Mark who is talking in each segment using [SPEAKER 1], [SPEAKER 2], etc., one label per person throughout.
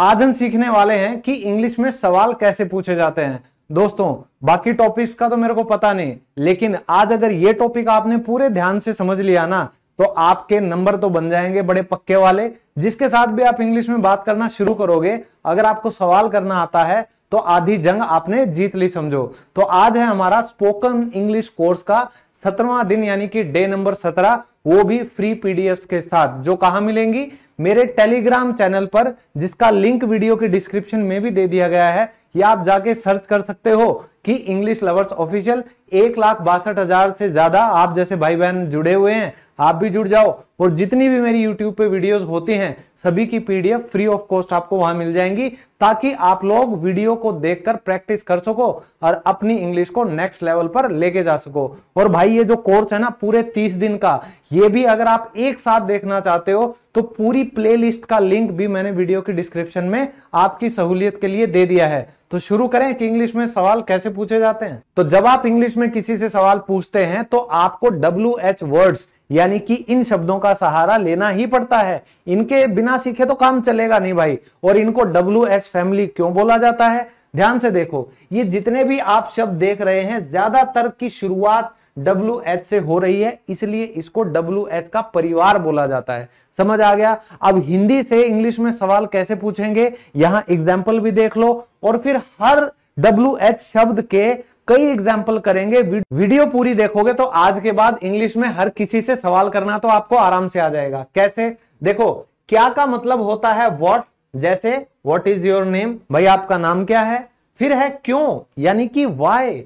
[SPEAKER 1] आज हम सीखने वाले हैं कि इंग्लिश में सवाल कैसे पूछे जाते हैं दोस्तों बाकी टॉपिक्स का तो मेरे को पता नहीं लेकिन आज अगर ये टॉपिक आपने पूरे ध्यान से समझ लिया ना तो आपके नंबर तो बन जाएंगे बड़े पक्के वाले जिसके साथ भी आप इंग्लिश में बात करना शुरू करोगे अगर आपको सवाल करना आता है तो आधी जंग आपने जीत ली समझो तो आज है हमारा स्पोकन इंग्लिश कोर्स का सत्रवा दिन यानी कि डे नंबर सत्रह वो भी फ्री पीडीएफ के साथ जो कहा मिलेंगी मेरे टेलीग्राम चैनल पर जिसका लिंक वीडियो के डिस्क्रिप्शन में भी दे दिया गया है या आप जाके सर्च कर सकते हो कि इंग्लिश लवर्स ऑफिशियल एक लाख बासठ हजार से ज्यादा आप जैसे भाई बहन जुड़े हुए हैं आप भी जुड़ जाओ और जितनी भी मेरी यूट्यूब पे वीडियोस होती हैं सभी की पीडीएफ फ्री ऑफ कॉस्ट आपको वहां मिल जाएंगी ताकि आप लोग वीडियो को देखकर प्रैक्टिस कर सको और अपनी इंग्लिश को नेक्स्ट लेवल पर लेके जा सको और भाई ये जो कोर्स है ना पूरे तीस दिन का ये भी अगर आप एक साथ देखना चाहते हो तो पूरी प्लेलिस्ट का लिंक भी मैंने वीडियो की डिस्क्रिप्शन में आपकी सहूलियत के लिए दे दिया है तो शुरू करें कि इंग्लिश में सवाल कैसे पूछे जाते हैं तो जब आप इंग्लिश में किसी से सवाल पूछते हैं तो आपको डब्ल्यू एच वर्ड्स यानी कि इन शब्दों का सहारा लेना ही पड़ता है इनके बिना सीखे तो काम चलेगा नहीं भाई और इनको डब्ल्यू एस फैमिली क्यों बोला जाता है ध्यान से देखो ये जितने भी आप शब्द देख रहे हैं ज्यादातर की शुरुआत डब्ल्यू एच से हो रही है इसलिए इसको डब्ल्यू एच का परिवार बोला जाता है समझ आ गया अब हिंदी से इंग्लिश में सवाल कैसे पूछेंगे यहां एग्जाम्पल भी देख लो और फिर हर डब्ल्यू एच शब्द के कई एग्जाम्पल करेंगे वीडियो पूरी देखोगे तो आज के बाद इंग्लिश में हर किसी से सवाल करना तो आपको आराम से आ जाएगा कैसे देखो क्या का मतलब होता है वॉट जैसे वॉट इज योर नेम भाई आपका नाम क्या है फिर है क्यों यानी कि why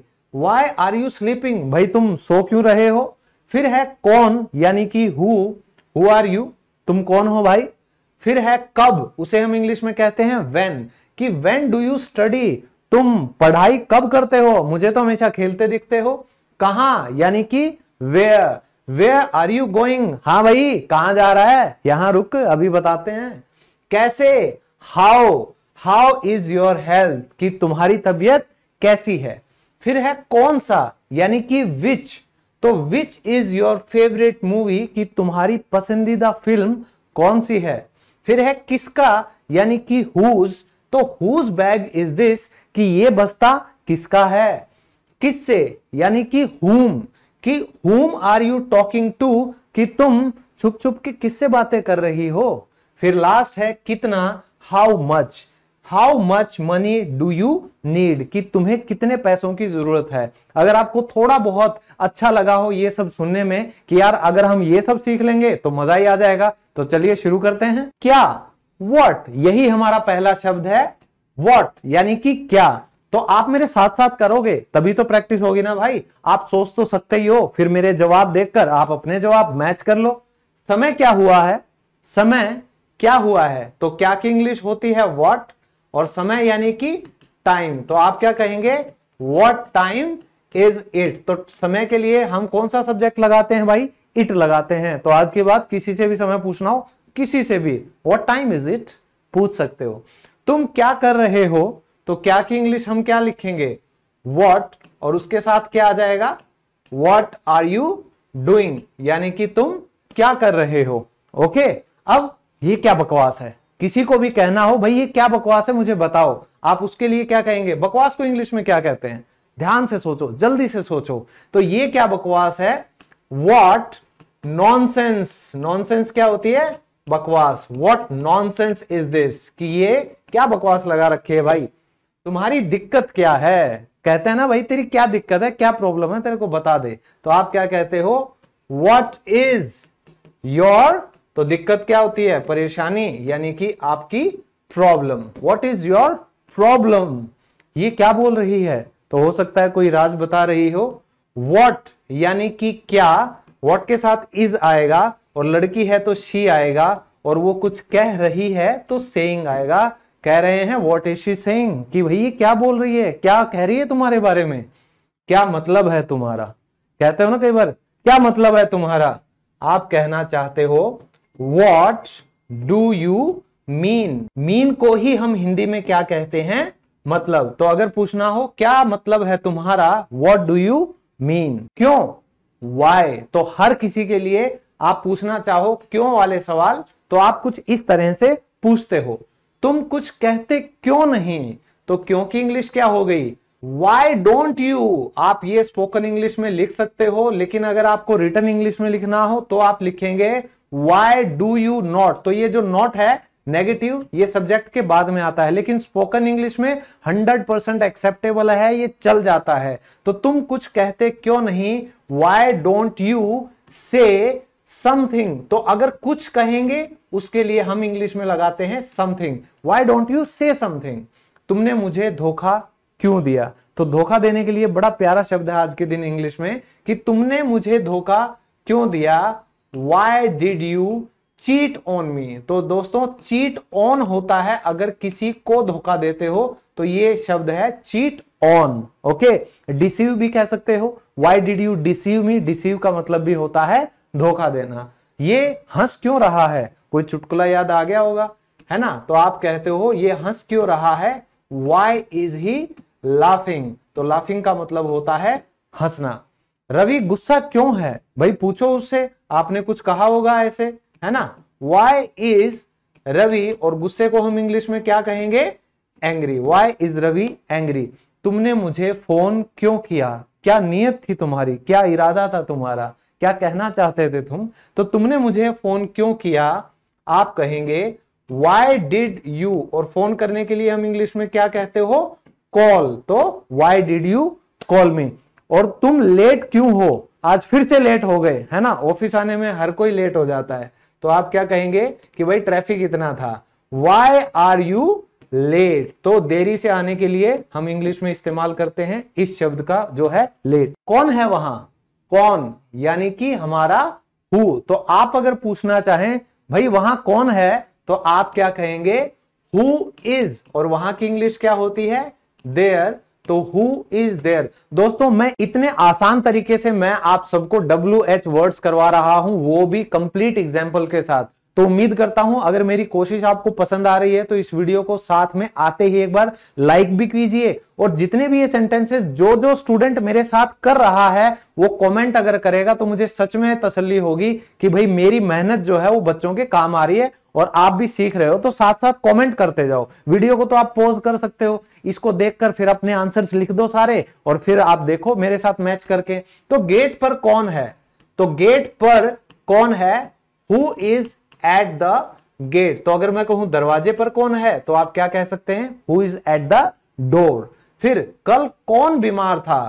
[SPEAKER 1] why are you sleeping भाई तुम सो क्यों रहे हो फिर है कौन यानी कि हु हु आर यू तुम कौन हो भाई फिर है कब उसे हम इंग्लिश में कहते हैं वेन कि वेन डू यू स्टडी तुम पढ़ाई कब करते हो मुझे तो हमेशा खेलते दिखते हो कहा यानी कि where where are you going हाँ भाई कहा जा रहा है यहां रुक अभी बताते हैं कैसे how how is your health कि तुम्हारी तबियत कैसी है फिर है कौन सा यानी कि विच तो which is your favourite movie कि तुम्हारी पसंदीदा फिल्म कौन सी है फिर है किसका यानी कि हुज तो हुज बैग इज दिस कि ये बस्ता किसका है किससे यानी कि हुम कि हुम आर यू टॉकिंग टू कि तुम छुप छुप के किससे बातें कर रही हो फिर लास्ट है कितना how much how much money do you need कि तुम्हें कितने पैसों की जरूरत है अगर आपको थोड़ा बहुत अच्छा लगा हो ये सब सुनने में कि यार अगर हम ये सब सीख लेंगे तो मजा ही आ जाएगा तो चलिए शुरू करते हैं क्या वॉट यही हमारा पहला शब्द है वॉट यानी कि क्या तो आप मेरे साथ साथ करोगे तभी तो प्रैक्टिस होगी ना भाई आप सोच तो सकते ही हो फिर मेरे जवाब देखकर आप अपने जवाब मैच कर लो समय क्या हुआ है समय क्या हुआ है तो क्या की इंग्लिश होती है वॉट और समय यानी कि टाइम तो आप क्या कहेंगे वॉट टाइम इज इट तो समय के लिए हम कौन सा सब्जेक्ट लगाते हैं भाई इट लगाते हैं तो आज की बात किसी से भी समय पूछना हो किसी से भी वॉट टाइम इज इट पूछ सकते हो तुम क्या कर रहे हो तो क्या की इंग्लिश हम क्या लिखेंगे वॉट और उसके साथ क्या आ जाएगा वॉट आर यू डूइंग यानी कि तुम क्या कर रहे हो ओके okay? अब ये क्या बकवास है किसी को भी कहना हो भाई ये क्या बकवास है मुझे बताओ आप उसके लिए क्या कहेंगे बकवास को इंग्लिश में क्या कहते हैं ध्यान से सोचो जल्दी से सोचो तो ये क्या बकवास है वॉट नॉनसेंस नॉनसेंस क्या होती है बकवास वॉट सेंस इज दिस कि ये क्या बकवास लगा रखे है भाई तुम्हारी दिक्कत क्या है कहते हैं ना भाई तेरी क्या दिक्कत है क्या प्रॉब्लम है तेरे को बता दे तो आप क्या कहते हो वॉट इज योर तो दिक्कत क्या होती है परेशानी यानी कि आपकी problem what is your problem ये क्या बोल रही है तो हो सकता है कोई राज बता रही हो वॉट यानी कि क्या वॉट के साथ इज आएगा और लड़की है तो शी आएगा और वो कुछ कह रही है तो सेइंग आएगा कह रहे हैं वॉट इज शी सेइंग कि भाई ये क्या बोल रही है क्या कह रही है तुम्हारे बारे में क्या मतलब है तुम्हारा कहते हो ना कई बार क्या मतलब है तुम्हारा आप कहना चाहते हो what do you mean mean को ही हम हिंदी में क्या कहते हैं मतलब तो अगर पूछना हो क्या मतलब है तुम्हारा वॉट डू यू मीन क्यों वाई तो हर किसी के लिए आप पूछना चाहो क्यों वाले सवाल तो आप कुछ इस तरह से पूछते हो तुम कुछ कहते क्यों नहीं तो क्योंकि इंग्लिश क्या हो गई Why don't you? आप ये स्पोकन इंग्लिश में लिख सकते हो लेकिन अगर आपको रिटर्न इंग्लिश में लिखना हो तो आप लिखेंगे वाई डू यू नॉट तो ये जो नॉट है नेगेटिव ये सब्जेक्ट के बाद में आता है लेकिन स्पोकन इंग्लिश में 100 परसेंट एक्सेप्टेबल है ये चल जाता है तो तुम कुछ कहते क्यों नहीं why don't you say something तो अगर कुछ कहेंगे उसके लिए हम इंग्लिश में लगाते हैं something why don't you say something तुमने मुझे धोखा क्यों दिया तो धोखा देने के लिए बड़ा प्यारा शब्द है आज के दिन इंग्लिश में कि तुमने मुझे धोखा क्यों दिया why did you cheat on me तो दोस्तों चीट ऑन होता है अगर किसी को धोखा देते हो तो ये शब्द है चीट ऑन ओके डिसीव भी कह सकते हो why did you deceive me deceive का मतलब भी होता है धोखा देना ये हंस क्यों रहा है कोई चुटकुला याद आ गया होगा है ना तो आप कहते हो ये हंस क्यों रहा है वाई इज ही लाफिंग तो लाफिंग का मतलब होता है हंसना रवि गुस्सा क्यों है भाई पूछो उससे आपने कुछ कहा होगा ऐसे है ना वाई इज रवि और गुस्से को हम इंग्लिश में क्या कहेंगे angry why is Ravi angry तुमने मुझे फोन क्यों किया क्या नियत थी तुम्हारी क्या इरादा था तुम्हारा क्या कहना चाहते थे तुम तो तुमने मुझे फोन क्यों किया आप कहेंगे Why did you और फोन करने के लिए हम इंग्लिश में क्या कहते हो कॉल तो why did you call me और तुम लेट क्यों हो आज फिर से लेट हो गए है ना ऑफिस आने में हर कोई लेट हो जाता है तो आप क्या कहेंगे कि भाई ट्रैफिक इतना था why are you लेट तो देरी से आने के लिए हम इंग्लिश में इस्तेमाल करते हैं इस शब्द का जो है लेट कौन है वहां कौन यानी कि हमारा हु तो आप अगर पूछना चाहें भाई वहां कौन है तो आप क्या कहेंगे हु इज और वहां की इंग्लिश क्या होती है देयर तो हु इज देयर दोस्तों मैं इतने आसान तरीके से मैं आप सबको डब्ल्यू एच वर्ड्स करवा रहा हूं वो भी कंप्लीट एग्जाम्पल के साथ तो उम्मीद करता हूं अगर मेरी कोशिश आपको पसंद आ रही है तो इस वीडियो को साथ में आते ही एक बार लाइक भी कीजिए और जितने भी ये सेंटेंसेस जो जो स्टूडेंट मेरे साथ कर रहा है वो कमेंट अगर करेगा तो मुझे सच में तसल्ली होगी कि भाई मेरी मेहनत जो है वो बच्चों के काम आ रही है और आप भी सीख रहे हो तो साथ साथ कमेंट करते जाओ वीडियो को तो आप पोज कर सकते हो इसको देखकर फिर अपने आंसर्स लिख दो सारे और फिर आप देखो मेरे साथ मैच करके तो गेट पर कौन है तो गेट पर कौन है who is at the gate तो अगर मैं कहूं दरवाजे पर कौन है तो आप क्या कह सकते हैं who is at the door फिर कल कौन बीमार था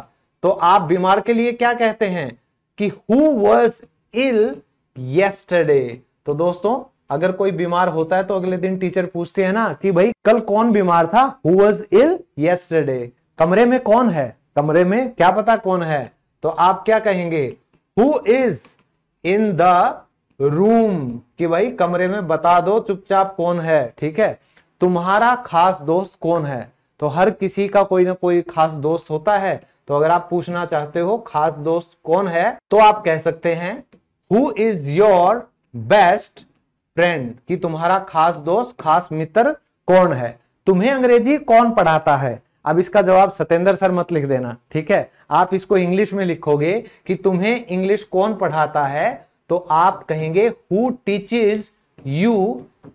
[SPEAKER 1] तो आप बीमार के लिए क्या कहते हैं कि हु वॉज इल येस्टरडे तो दोस्तों अगर कोई बीमार होता है तो अगले दिन टीचर पूछते हैं ना कि भाई कल कौन बीमार था हु वॉज इल येस्टरडे कमरे में कौन है कमरे में क्या पता कौन है तो आप क्या कहेंगे who is in the room कि भाई कमरे में बता दो चुपचाप कौन है ठीक है तुम्हारा खास दोस्त कौन है तो हर किसी का कोई ना कोई खास दोस्त होता है तो अगर आप पूछना चाहते हो खास दोस्त कौन है तो आप कह सकते हैं who is your best friend कि तुम्हारा खास दोस्त खास मित्र कौन है तुम्हें अंग्रेजी कौन पढ़ाता है अब इसका जवाब सत्येंद्र सर मत लिख देना ठीक है आप इसको इंग्लिश में लिखोगे कि तुम्हें इंग्लिश कौन पढ़ाता है तो आप कहेंगे हु टीचेज यू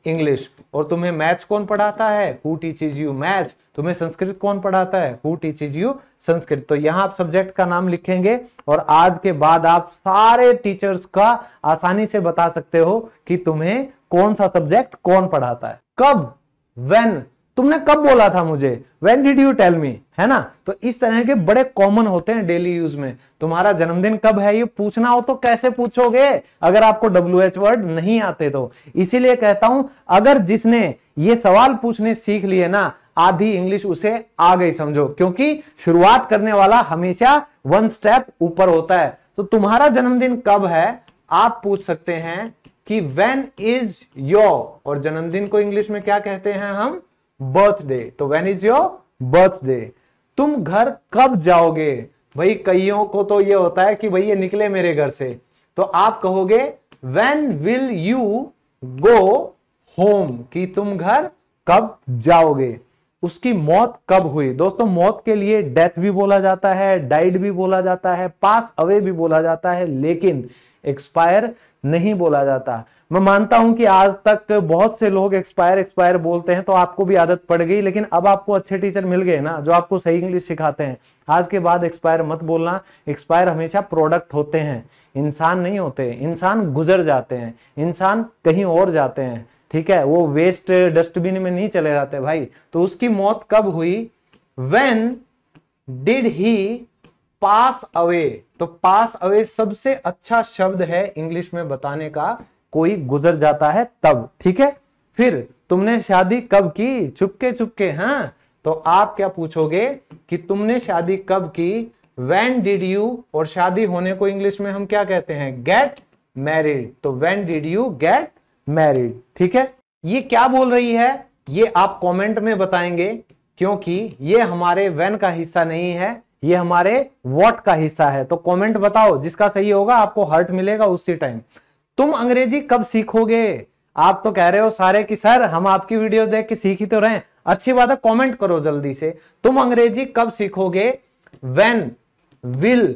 [SPEAKER 1] इंग्लिश और तुम्हें मैथ्स कौन पढ़ाता है हु इज यू मैथ्स तुम्हें संस्कृत कौन पढ़ाता है हु इज यू संस्कृत तो यहां आप सब्जेक्ट का नाम लिखेंगे और आज के बाद आप सारे टीचर्स का आसानी से बता सकते हो कि तुम्हें कौन सा सब्जेक्ट कौन पढ़ाता है कब वेन तुमने कब बोला था मुझे when did you tell me है ना तो इस तरह के बड़े कॉमन होते हैं डेली यूज में तुम्हारा जन्मदिन कब है ये पूछना हो तो कैसे पूछोगे अगर आपको डब्ल्यू एच वर्ड नहीं आते तो इसीलिए कहता हूं अगर जिसने ये सवाल पूछने सीख लिए ना आधी इंग्लिश उसे आ गई समझो क्योंकि शुरुआत करने वाला हमेशा वन स्टेप ऊपर होता है तो तुम्हारा जन्मदिन कब है आप पूछ सकते हैं कि वेन इज योर और जन्मदिन को इंग्लिश में क्या कहते हैं हम बर्थडे तो वेन इज योर बर्थडे तुम घर कब जाओगे भाई कईयों को तो ये होता है कि भाई ये निकले मेरे घर से तो आप कहोगे when will you go home कि तुम घर कब जाओगे उसकी मौत कब हुई दोस्तों मौत के लिए डेथ भी बोला जाता है डाइड भी बोला जाता है पास अवे भी बोला जाता है लेकिन एक्सपायर नहीं बोला जाता मैं मानता हूं कि आज तक बहुत से लोग एक्सपायर एक्सपायर बोलते हैं तो आपको भी आदत पड़ गई लेकिन अब आपको अच्छे टीचर मिल गए ना जो आपको सही इंग्लिश सिखाते हैं आज के बाद एक्सपायर मत बोलना एक्सपायर हमेशा प्रोडक्ट होते हैं इंसान नहीं होते इंसान गुजर जाते हैं इंसान कहीं और जाते हैं ठीक है वो वेस्ट डस्टबिन में नहीं चले जाते भाई तो उसकी मौत कब हुई when did he pass away तो पास अवे सबसे अच्छा शब्द है इंग्लिश में बताने का कोई गुजर जाता है तब ठीक है फिर तुमने शादी कब की चुपके चुपके हैं हाँ? तो आप क्या पूछोगे कि तुमने शादी कब की वेन डिड यू और शादी होने को इंग्लिश में हम क्या कहते हैं गेट मैरिड तो when did you get married ठीक है ये क्या बोल रही है ये आप कमेंट में बताएंगे क्योंकि ये हमारे वेन का हिस्सा नहीं है ये हमारे वॉट का हिस्सा है तो कमेंट बताओ जिसका सही होगा आपको हर्ट मिलेगा उसी टाइम तुम अंग्रेजी कब सीखोगे आप तो कह रहे हो सारे कि सर हम आपकी वीडियो देख के सीख ही तो रहे अच्छी बात है कमेंट करो जल्दी से तुम अंग्रेजी कब सीखोगे वेन विल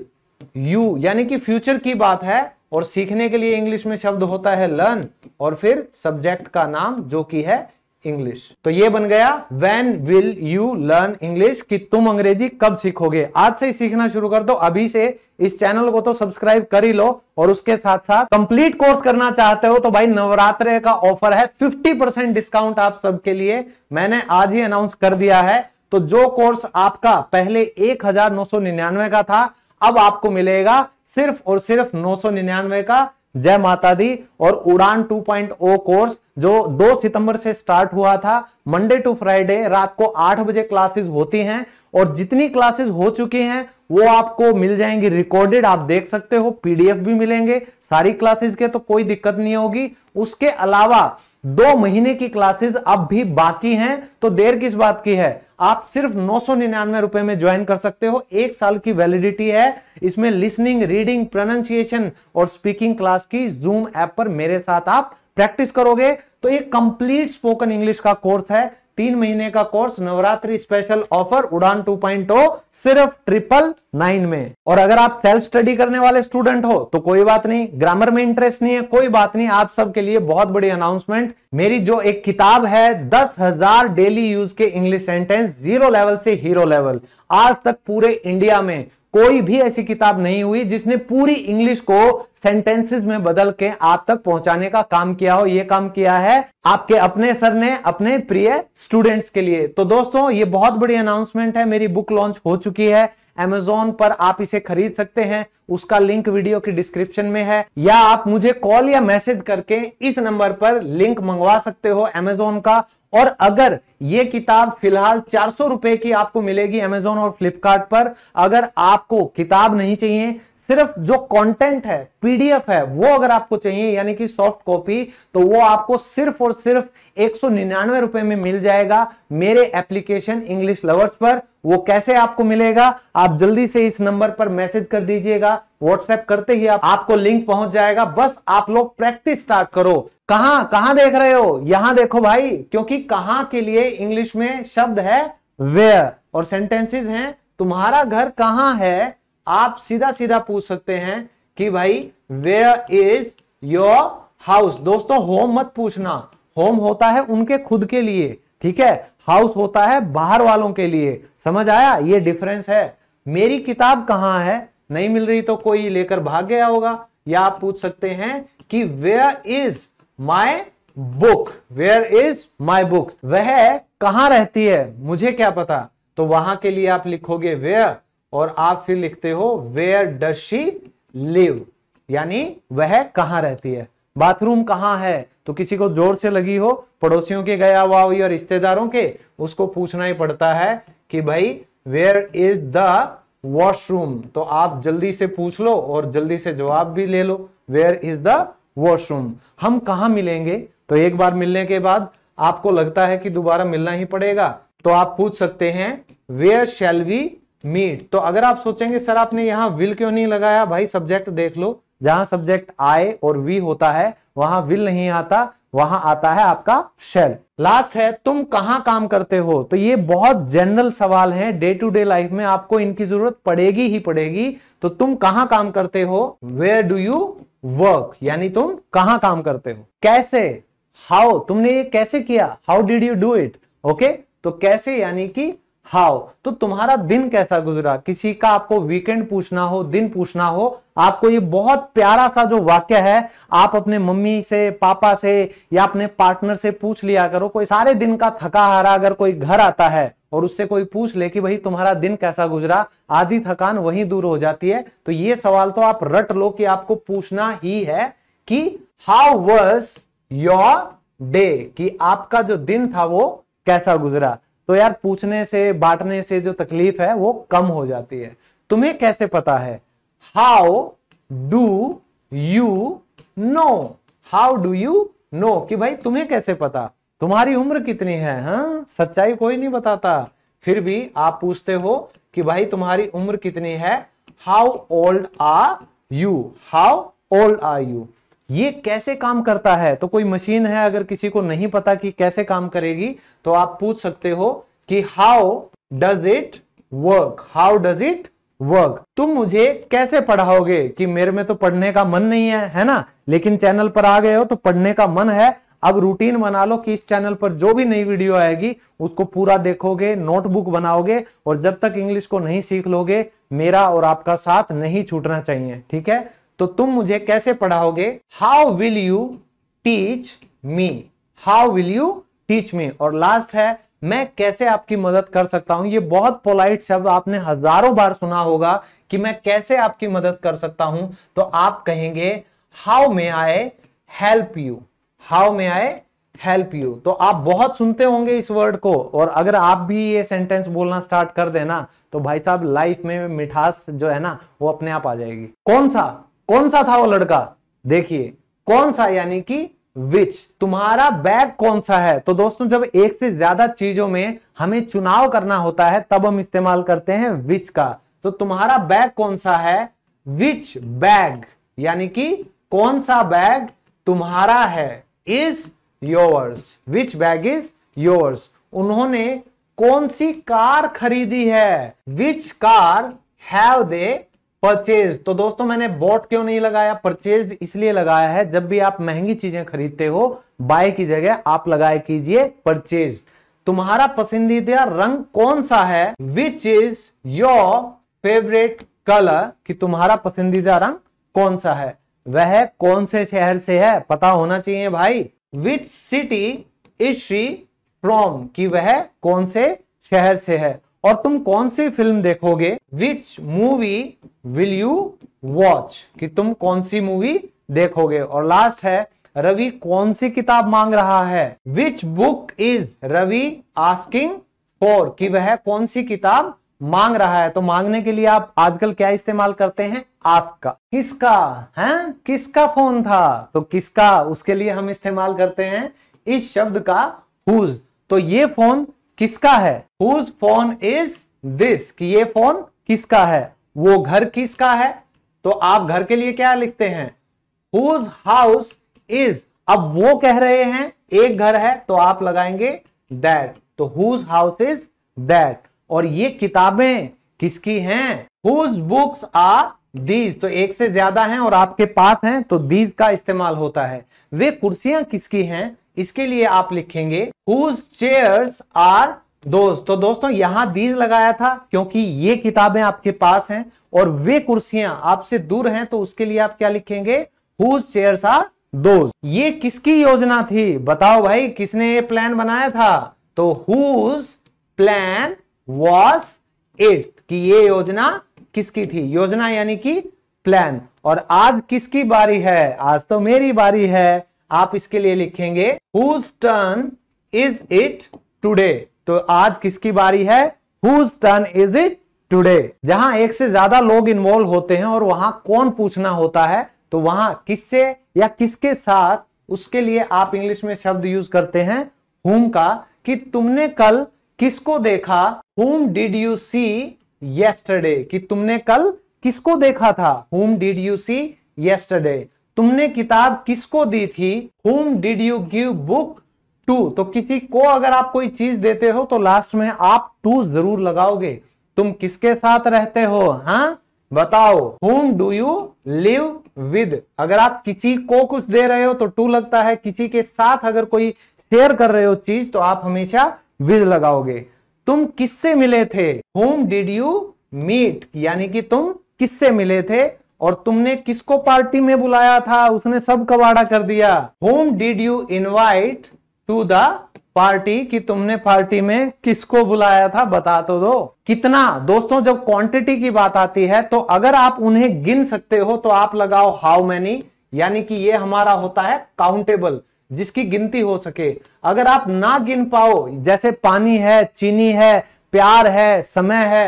[SPEAKER 1] यू यानी कि फ्यूचर की बात है और सीखने के लिए इंग्लिश में शब्द होता है लर्न और फिर सब्जेक्ट का नाम जो कि है इंग्लिश तो ये बन गया when will you learn English कि तुम अंग्रेजी कब सीखोगे आज से ही सीखना शुरू कर दो अभी से इस चैनल को तो सब्सक्राइब कर ही लो और उसके साथ साथ कंप्लीट कोर्स करना चाहते हो तो भाई नवरात्र का ऑफर है 50 परसेंट डिस्काउंट आप सबके लिए मैंने आज ही अनाउंस कर दिया है तो जो कोर्स आपका पहले एक का था अब आपको मिलेगा सिर्फ और सिर्फ नौ का जय माता दी और उड़ान 2.0 कोर्स जो 2 सितंबर से स्टार्ट हुआ था मंडे टू फ्राइडे रात को 8 बजे क्लासेस होती हैं और जितनी क्लासेस हो चुकी हैं वो आपको मिल जाएंगी रिकॉर्डेड आप देख सकते हो पीडीएफ भी मिलेंगे सारी क्लासेस के तो कोई दिक्कत नहीं होगी उसके अलावा दो महीने की क्लासेस अब भी बाकी हैं तो देर किस बात की है आप सिर्फ नौ सौ निन्यानवे रुपए में ज्वाइन कर सकते हो एक साल की वैलिडिटी है इसमें लिसनिंग रीडिंग प्रोनाउंसिएशन और स्पीकिंग क्लास की जूम ऐप पर मेरे साथ आप प्रैक्टिस करोगे तो एक कंप्लीट स्पोकन इंग्लिश का कोर्स है तीन महीने का कोर्स नवरात्रि स्पेशल ऑफर उड़ान 2.0 सिर्फ ट्रिपल नाइन में और अगर आप सेल्फ स्टडी करने वाले स्टूडेंट हो तो कोई बात नहीं ग्रामर में इंटरेस्ट नहीं है कोई बात नहीं आप सबके लिए बहुत बड़ी अनाउंसमेंट मेरी जो एक किताब है दस हजार डेली यूज के इंग्लिश सेंटेंस जीरो लेवल से हीरो लेवल आज तक पूरे इंडिया में कोई भी ऐसी किताब नहीं हुई जिसने पूरी इंग्लिश को सेंटेंसेस में बदल के आप तक पहुंचाने का काम किया हो यह काम किया है आपके अपने सर ने अपने प्रिय स्टूडेंट्स के लिए तो दोस्तों ये बहुत बड़ी अनाउंसमेंट है मेरी बुक लॉन्च हो चुकी है एमेजोन पर आप इसे खरीद सकते हैं उसका लिंक वीडियो के डिस्क्रिप्शन में है या आप मुझे कॉल या मैसेज करके इस नंबर पर लिंक मंगवा सकते हो एमेजोन का और अगर ये किताब फिलहाल चार सौ रुपए की आपको मिलेगी अमेजोन और फ्लिपकार्ट पर अगर आपको किताब नहीं चाहिए सिर्फ जो कंटेंट है पीडीएफ है वो अगर आपको चाहिए यानी कि सॉफ्ट कॉपी तो वो आपको सिर्फ और सिर्फ एक रुपए में मिल जाएगा मेरे एप्लीकेशन इंग्लिश लवर्स पर वो कैसे आपको मिलेगा आप जल्दी से इस नंबर पर मैसेज कर दीजिएगा व्हाट्सएप करते ही आप, आपको लिंक पहुंच जाएगा बस आप लोग प्रैक्टिस स्टार्ट करो कहां कहां देख रहे हो यहां देखो भाई क्योंकि कहां के लिए इंग्लिश में शब्द है वेयर और सेंटेंसेस हैं तुम्हारा घर कहां है आप सीधा सीधा पूछ सकते हैं कि भाई वेयर इज योर हाउस दोस्तों होम मत पूछना होम होता है उनके खुद के लिए ठीक है हाउस होता है बाहर वालों के लिए समझ आया ये डिफरेंस है मेरी किताब कहां है नहीं मिल रही तो कोई लेकर भाग गया होगा या आप पूछ सकते हैं कि where is my book where is my book वह कहां रहती है मुझे क्या पता तो वहां के लिए आप लिखोगे वेयर और आप फिर लिखते हो वेयर डज शी लिव यानी वह कहां रहती है बाथरूम कहाँ है तो किसी को जोर से लगी हो पड़ोसियों के गया हुआ हुई और रिश्तेदारों के उसको पूछना ही पड़ता है कि भाई वेयर इज द वॉशरूम तो आप जल्दी से पूछ लो और जल्दी से जवाब भी ले लो वेयर इज द वॉशरूम हम कहा मिलेंगे तो एक बार मिलने के बाद आपको लगता है कि दोबारा मिलना ही पड़ेगा तो आप पूछ सकते हैं वेयर शैल वी मीट तो अगर आप सोचेंगे सर आपने यहाँ विल क्यों नहीं लगाया भाई सब्जेक्ट देख लो जहां सब्जेक्ट आए और वी होता है वहां विल नहीं आता वहां आता है आपका शेल लास्ट है तुम कहां काम करते हो तो ये बहुत जनरल सवाल है डे टू डे लाइफ में आपको इनकी जरूरत पड़ेगी ही पड़ेगी तो तुम कहां काम करते हो वेयर डू यू वर्क यानी तुम कहां काम करते हो कैसे हाउ तुमने ये कैसे किया how did you do it okay तो कैसे यानी कि हाउ तो तुम्हारा दिन कैसा गुजरा किसी का आपको वीकेंड पूछना हो दिन पूछना हो आपको ये बहुत प्यारा सा जो वाक्य है आप अपने मम्मी से पापा से या अपने पार्टनर से पूछ लिया करो कोई सारे दिन का थका हारा अगर कोई घर आता है और उससे कोई पूछ ले कि भाई तुम्हारा दिन कैसा गुजरा आधी थकान वहीं दूर हो जाती है तो ये सवाल तो आप रट लो कि आपको पूछना ही है कि हाउ वर्स योर डे कि आपका जो दिन था वो कैसा गुजरा तो यार पूछने से बांटने से जो तकलीफ है वो कम हो जाती है तुम्हें कैसे पता है how do you know how do you know कि भाई तुम्हें कैसे पता तुम्हारी उम्र कितनी है हा? सच्चाई कोई नहीं बताता फिर भी आप पूछते हो कि भाई तुम्हारी उम्र कितनी है how old are you how old are you ये कैसे काम करता है तो कोई मशीन है अगर किसी को नहीं पता कि कैसे काम करेगी तो आप पूछ सकते हो कि how does it work how does it work तुम मुझे कैसे पढ़ाओगे कि मेरे में तो पढ़ने का मन नहीं है है ना लेकिन चैनल पर आ गए हो तो पढ़ने का मन है अब रूटीन बना लो कि इस चैनल पर जो भी नई वीडियो आएगी उसको पूरा देखोगे नोटबुक बनाओगे और जब तक इंग्लिश को नहीं सीख लोगे मेरा और आपका साथ नहीं छूटना चाहिए ठीक है तो तुम मुझे कैसे पढ़ाओगे how will you teach me how will you teach me और लास्ट है मैं कैसे आपकी मदद कर सकता हूं ये बहुत पोलाइट शब्द आपने हजारों बार सुना होगा कि मैं कैसे आपकी मदद कर सकता हूं तो आप कहेंगे how may I help you how may I help you तो आप बहुत सुनते होंगे इस वर्ड को और अगर आप भी ये सेंटेंस बोलना स्टार्ट कर देना तो भाई साहब लाइफ में मिठास जो है ना वो अपने आप आ जाएगी कौन सा कौन सा था वो लड़का देखिए कौन सा यानी कि विच तुम्हारा बैग कौन सा है तो दोस्तों जब एक से ज्यादा चीजों में हमें चुनाव करना होता है तब हम इस्तेमाल करते हैं विच का तो तुम्हारा बैग कौन सा है विच बैग यानी कि कौन सा बैग तुम्हारा है is yours which bag is yours उन्होंने कौन सी कार खरीदी है which car have they purchase तो दोस्तों मैंने बॉट क्यों नहीं लगाया परचेज इसलिए लगाया है जब भी आप महंगी चीजें खरीदते हो बाय की जगह आप लगाए कीजिए परचेज तुम्हारा पसंदीदा रंग कौन सा है which is your favourite colour कि तुम्हारा पसंदीदा रंग कौन सा है वह कौन से शहर से है पता होना चाहिए भाई which city is she from कि वह कौन से शहर से है और तुम कौन सी फिल्म देखोगे which movie will you watch कि तुम कौन सी मूवी देखोगे और लास्ट है रवि कौन सी किताब मांग रहा है which book is Ravi asking for कि वह कौन सी किताब मांग रहा है तो मांगने के लिए आप आजकल क्या इस्तेमाल करते हैं आस्क का किसका है किसका फोन था तो किसका उसके लिए हम इस्तेमाल करते हैं इस शब्द का हुज तो ये फोन किसका है हुज फोन इज दिस कि ये फोन किसका है वो घर किसका है तो आप घर के लिए क्या लिखते हैं हुज हाउस इज अब वो कह रहे हैं एक घर है तो आप लगाएंगे दैट तो हुज हाउस इज दैट और ये किताबें किसकी हैं हुज बुक्स आर दीज तो एक से ज्यादा हैं और आपके पास हैं तो दीज का इस्तेमाल होता है वे कुर्सियां किसकी हैं इसके लिए आप लिखेंगे हुज चेयर्स आर दोस्त तो दोस्तों यहां दीज लगाया था क्योंकि ये किताबें आपके पास हैं और वे कुर्सियां आपसे दूर हैं तो उसके लिए आप क्या लिखेंगे हुज चेयर्स आर दोज ये किसकी योजना थी बताओ भाई किसने ये प्लान बनाया था तो हुज प्लान वॉस एट कि ये योजना किसकी थी योजना यानी कि प्लान और आज किसकी बारी है आज तो मेरी बारी है आप इसके लिए लिखेंगे whose turn is it today तो आज किसकी बारी है whose turn is it today जहां एक से ज्यादा लोग इन्वॉल्व होते हैं और वहां कौन पूछना होता है तो वहां किससे या किसके साथ उसके लिए आप इंग्लिश में शब्द यूज करते हैं हुम का कि तुमने कल किसको देखा हुम डिड यू सी यस्टरडे कि तुमने कल किसको देखा था हुम डिड यू सी यस्टरडे तुमने किताब किसको दी थी whom did you give book to तो किसी को अगर आप कोई चीज देते हो तो लास्ट में आप टू जरूर लगाओगे तुम किसके साथ रहते हो हाँ बताओ whom do you live with अगर आप किसी को कुछ दे रहे हो तो टू लगता है किसी के साथ अगर कोई शेयर कर रहे हो चीज तो आप हमेशा विद लगाओगे तुम किससे मिले थे होम डिड यू मीट यानी कि तुम किससे मिले थे और तुमने किसको पार्टी में बुलाया था उसने सब कबाड़ा कर दिया whom did you invite to the party कि तुमने पार्टी में किसको बुलाया था बता तो दो कितना दोस्तों जब क्वांटिटी की बात आती है तो अगर आप उन्हें गिन सकते हो तो आप लगाओ हाउ मैनी यानी कि ये हमारा होता है काउंटेबल जिसकी गिनती हो सके अगर आप ना गिन पाओ जैसे पानी है चीनी है प्यार है समय है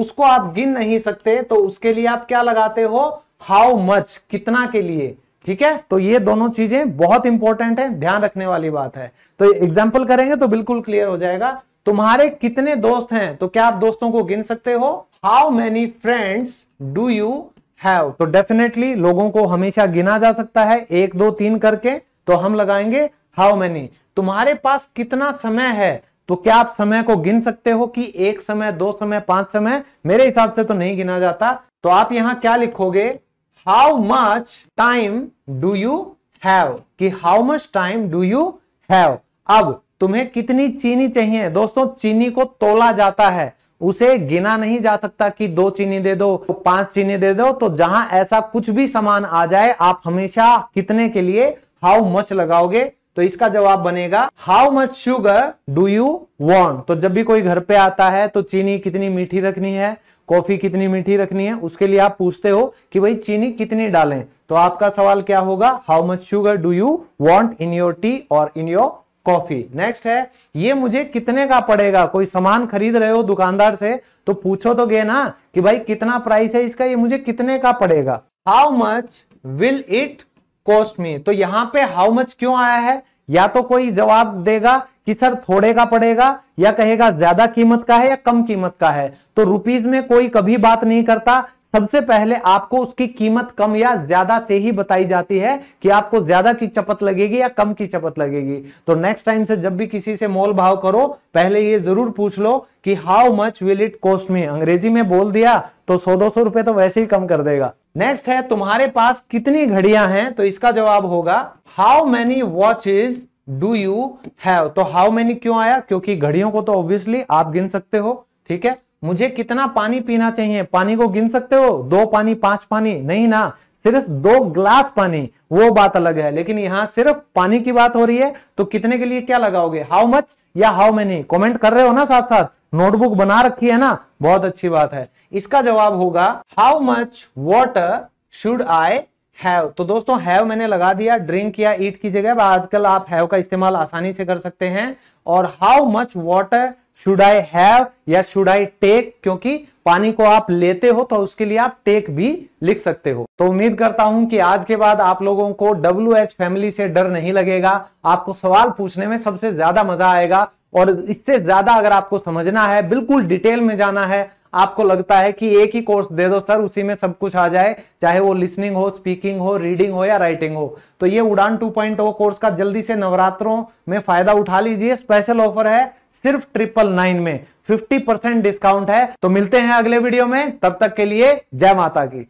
[SPEAKER 1] उसको आप गिन नहीं सकते तो उसके लिए आप क्या लगाते हो हाउ मच कितना के लिए ठीक है तो ये दोनों चीजें बहुत इंपॉर्टेंट है ध्यान रखने वाली बात है तो एग्जाम्पल करेंगे तो बिल्कुल क्लियर हो जाएगा तुम्हारे कितने दोस्त हैं तो क्या आप दोस्तों को गिन सकते हो how many friends do you have तो डेफिनेटली लोगों को हमेशा गिना जा सकता है एक दो तीन करके तो हम लगाएंगे हाउ मेनी तुम्हारे पास कितना समय है तो क्या आप समय को गिन सकते हो कि एक समय दो समय पांच समय मेरे हिसाब से तो नहीं गिना जाता तो आप यहां क्या लिखोगे how much time do you have कि how much time do you have अब तुम्हें कितनी चीनी चाहिए दोस्तों चीनी को तोला जाता है उसे गिना नहीं जा सकता कि दो चीनी दे दो पांच चीनी दे दो तो जहां ऐसा कुछ भी सामान आ जाए आप हमेशा कितने के लिए हाउ मच लगाओगे तो इसका जवाब बनेगा how much sugar do you want तो जब भी कोई घर पे आता है तो चीनी कितनी मीठी रखनी है कॉफी कितनी मीठी रखनी है उसके लिए आप पूछते हो कि भाई चीनी कितनी डालें तो आपका सवाल क्या होगा how much sugar do you want in your tea और इन योर कॉफी नेक्स्ट है ये मुझे कितने का पड़ेगा कोई सामान खरीद रहे हो दुकानदार से तो पूछो तो गए ना कि भाई कितना प्राइस है इसका ये मुझे कितने का पड़ेगा how much will it cost में तो यहां पे हाउ मच क्यों आया है या तो कोई जवाब देगा कि सर थोड़े का पड़ेगा या कहेगा ज्यादा कीमत का है या कम कीमत का है तो रुपीज में कोई कभी बात नहीं करता सबसे पहले आपको उसकी कीमत कम या ज्यादा से ही बताई जाती है कि आपको ज्यादा की चपत लगेगी या कम की चपत लगेगी तो नेक्स्ट टाइम से जब भी किसी से मोल भाव करो पहले ये जरूर पूछ लो कि how much will it cost me अंग्रेजी में बोल दिया तो सौ दो सौ रुपए तो वैसे ही कम कर देगा नेक्स्ट है तुम्हारे पास कितनी घड़ियां हैं तो इसका जवाब होगा how many watches do you have तो हाउ मैनी क्यों आया क्योंकि घड़ियों को तो ऑब्वियसली आप गिन सकते हो ठीक है मुझे कितना पानी पीना चाहिए पानी को गिन सकते हो दो पानी पांच पानी नहीं ना सिर्फ दो ग्लास पानी वो बात अलग है लेकिन यहाँ सिर्फ पानी की बात हो रही है तो कितने के लिए क्या लगाओगे हाउ मच या हाउ मेनी कमेंट कर रहे हो ना साथ साथ नोटबुक बना रखी है ना बहुत अच्छी बात है इसका जवाब होगा how much water should I have तो दोस्तों हैव मैंने लगा दिया ड्रिंक या ईट की जगह आजकल आप हैव का इस्तेमाल आसानी से कर सकते हैं और how much water should I have या शुड आई टेक क्योंकि पानी को आप लेते हो तो उसके लिए आप टेक भी लिख सकते हो तो उम्मीद करता हूं कि आज के बाद आप लोगों को डब्ल्यू एच फैमिली से डर नहीं लगेगा आपको सवाल पूछने में सबसे ज्यादा मजा आएगा और इससे ज्यादा अगर आपको समझना है बिल्कुल डिटेल में जाना है आपको लगता है कि एक ही कोर्स दे दो सर उसी में सब कुछ आ जाए चाहे वो लिसनिंग हो स्पीकिंग हो रीडिंग हो या राइटिंग हो तो ये उड़ान 2.0 कोर्स का जल्दी से नवरात्रों में फायदा उठा लीजिए स्पेशल ऑफर है सिर्फ ट्रिपल नाइन में 50 परसेंट डिस्काउंट है तो मिलते हैं अगले वीडियो में तब तक के लिए जय माता की